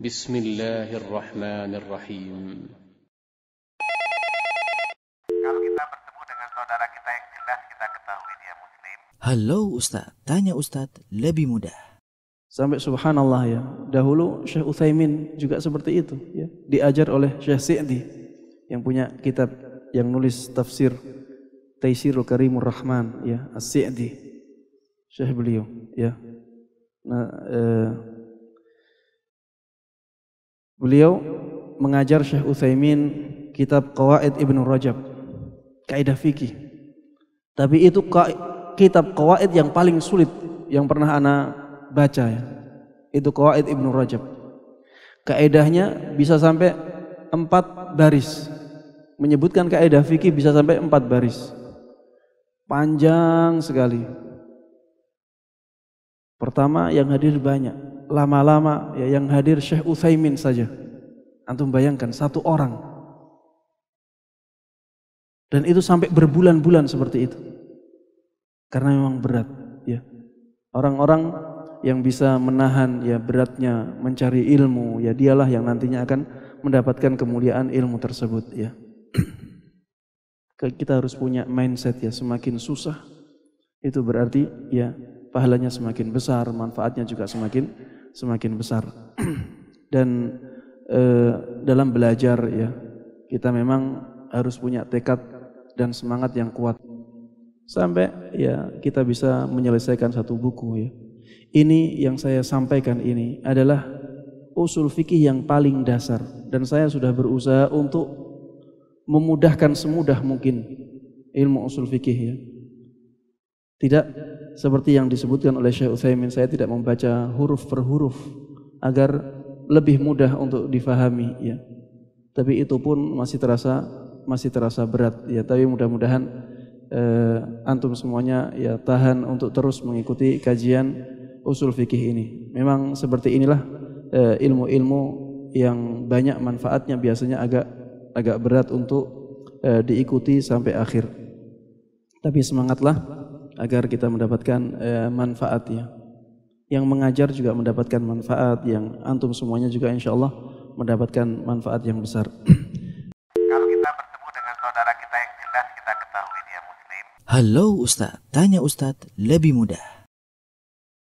بسم الله الرحمن الرحيم Halo Ustaz, tanya Ustaz lebih mudah. Sampai subhanallah ya, dahulu Syekh Uthaimin juga seperti itu. Ya. Diajar oleh Syekh Si'di yang punya kitab yang nulis tafsir Taisirul Karimur Rahman ya, As-Si'di. Syekh beliau ya. Nah, eh, Beliau mengajar Syekh Utsaimin kitab Qawaid Ibnu Rajab, kaidah fikih. Tapi itu kitab Qawaid yang paling sulit yang pernah ana baca ya. Itu Qawaid Ibnu Rajab. Kaidahnya bisa sampai empat baris. Menyebutkan kaidah fikih bisa sampai empat baris. Panjang sekali. Pertama yang hadir banyak lama-lama ya yang hadir Syekh Utsaimin saja. Antum bayangkan satu orang. Dan itu sampai berbulan-bulan seperti itu. Karena memang berat ya. Orang-orang yang bisa menahan ya beratnya mencari ilmu ya dialah yang nantinya akan mendapatkan kemuliaan ilmu tersebut ya. Kita harus punya mindset ya semakin susah itu berarti ya pahalanya semakin besar, manfaatnya juga semakin semakin besar. Dan e, dalam belajar ya, kita memang harus punya tekad dan semangat yang kuat. Sampai ya kita bisa menyelesaikan satu buku ya. Ini yang saya sampaikan ini adalah usul fikih yang paling dasar dan saya sudah berusaha untuk memudahkan semudah mungkin ilmu usul fikih ya. Tidak seperti yang disebutkan oleh Syekh Utsaimin saya tidak membaca huruf per huruf agar lebih mudah untuk difahami ya. Tapi itu pun masih terasa masih terasa berat ya, tapi mudah-mudahan eh, antum semuanya ya tahan untuk terus mengikuti kajian usul fikih ini. Memang seperti inilah eh, ilmu-ilmu eh, yang banyak manfaatnya biasanya agak agak berat untuk eh, diikuti sampai akhir. Tapi semangatlah agar kita mendapatkan eh, manfaat ya. Yang mengajar juga mendapatkan manfaat, yang antum semuanya juga insya Allah mendapatkan manfaat yang besar. Kalau kita bertemu dengan saudara kita yang jelas kita ketahui dia muslim. Halo Ustaz, tanya Ustadz lebih mudah.